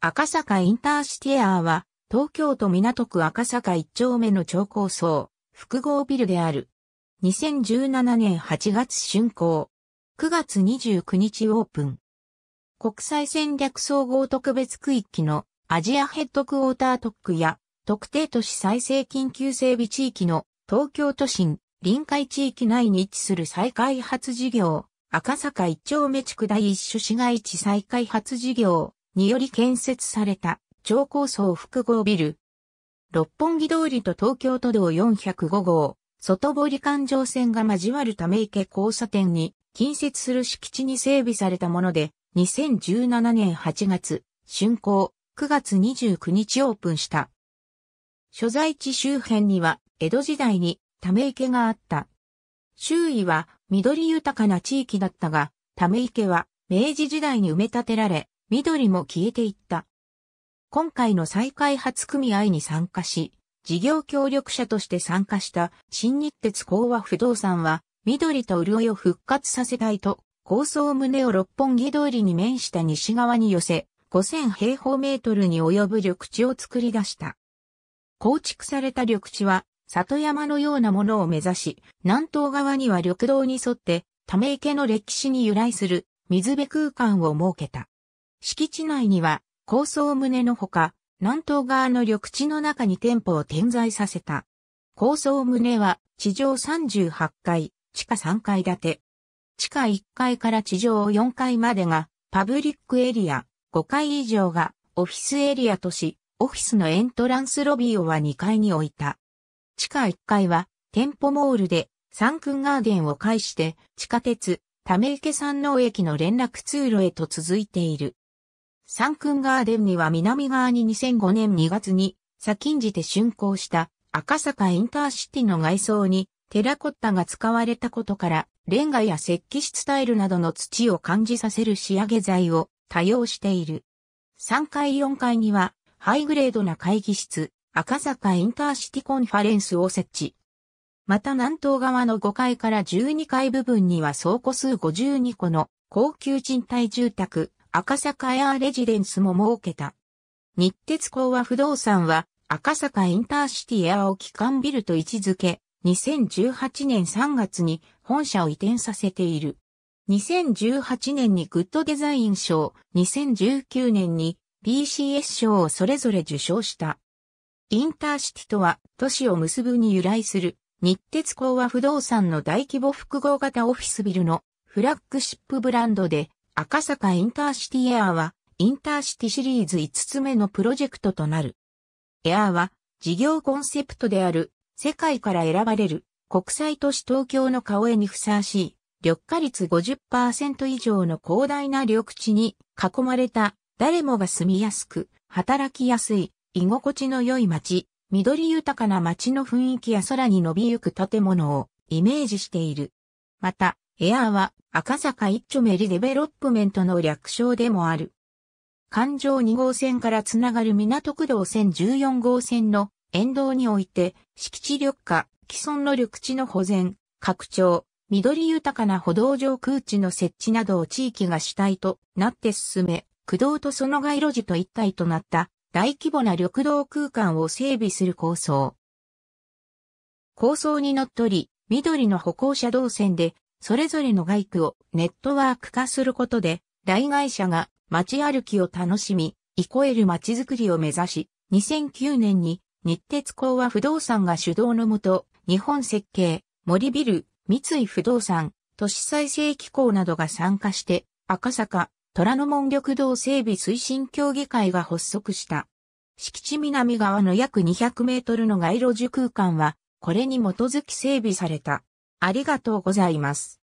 赤坂インターシティアーは、東京都港区赤坂一丁目の超高層、複合ビルである。2017年8月竣工。9月29日オープン。国際戦略総合特別区域のアジアヘッドクォーター特区や特定都市再生緊急整備地域の東京都心臨海地域内に位置する再開発事業赤坂一丁目地区第一種市街地再開発事業により建設された超高層複合ビル。六本木通りと東京都道405号、外堀環状線が交わるため池交差点に近接する敷地に整備されたもので、2017年8月、竣工、9月29日オープンした。所在地周辺には、江戸時代にため池があった。周囲は緑豊かな地域だったが、ため池は明治時代に埋め立てられ、緑も消えていった。今回の再開発組合に参加し、事業協力者として参加した新日鉄工和不動産は、緑と潤いを復活させたいと、構想棟を六本木通りに面した西側に寄せ、5000平方メートルに及ぶ緑地を作り出した。構築された緑地は、里山のようなものを目指し、南東側には緑道に沿って、ため池の歴史に由来する水辺空間を設けた。敷地内には、高層棟のほか、南東側の緑地の中に店舗を点在させた。高層棟は、地上38階、地下3階建て。地下1階から地上4階までが、パブリックエリア、5階以上が、オフィスエリアとし、オフィスのエントランスロビーをは2階に置いた。地下1階は、店舗モールで、サンクンガーデンを介して、地下鉄、ため池山王駅の連絡通路へと続いている。サンクンガーデンには南側に2005年2月に先んじて竣工した赤坂インターシティの外装にテラコッタが使われたことからレンガや石器質タイルなどの土を感じさせる仕上げ材を多用している。3階4階にはハイグレードな会議室赤坂インターシティコンファレンスを設置。また南東側の5階から12階部分には倉庫数52個の高級賃貸住宅、赤坂エアレジデンスも設けた。日鉄工和不動産は赤坂インターシティエアを基幹ビルと位置づけ、2018年3月に本社を移転させている。2018年にグッドデザイン賞、2019年に PCS 賞をそれぞれ受賞した。インターシティとは都市を結ぶに由来する日鉄工和不動産の大規模複合型オフィスビルのフラッグシップブランドで赤坂インターシティエアーは、インターシティシリーズ5つ目のプロジェクトとなる。エアーは、事業コンセプトである、世界から選ばれる、国際都市東京の顔絵にふさわしい、緑化率50%以上の広大な緑地に囲まれた、誰もが住みやすく、働きやすい、居心地の良い街、緑豊かな街の雰囲気や空に伸びゆく建物をイメージしている。また、エアーは赤坂一丁目リデベロップメントの略称でもある。環状2号線からつながる港区道線14号線の沿道において、敷地緑化、既存の緑地の保全、拡張、緑豊かな歩道上空地の設置などを地域が主体となって進め、区道とその街路樹と一体となった大規模な緑道空間を整備する構想。構想にのっとり、緑の歩行者動線でそれぞれの外区をネットワーク化することで、来会者が街歩きを楽しみ、イコエル街づくりを目指し、2009年に日鉄工は不動産が主導のもと、日本設計、森ビル、三井不動産、都市再生機構などが参加して、赤坂、虎ノ門緑道整備推進協議会が発足した。敷地南側の約200メートルの街路樹空間は、これに基づき整備された。ありがとうございます。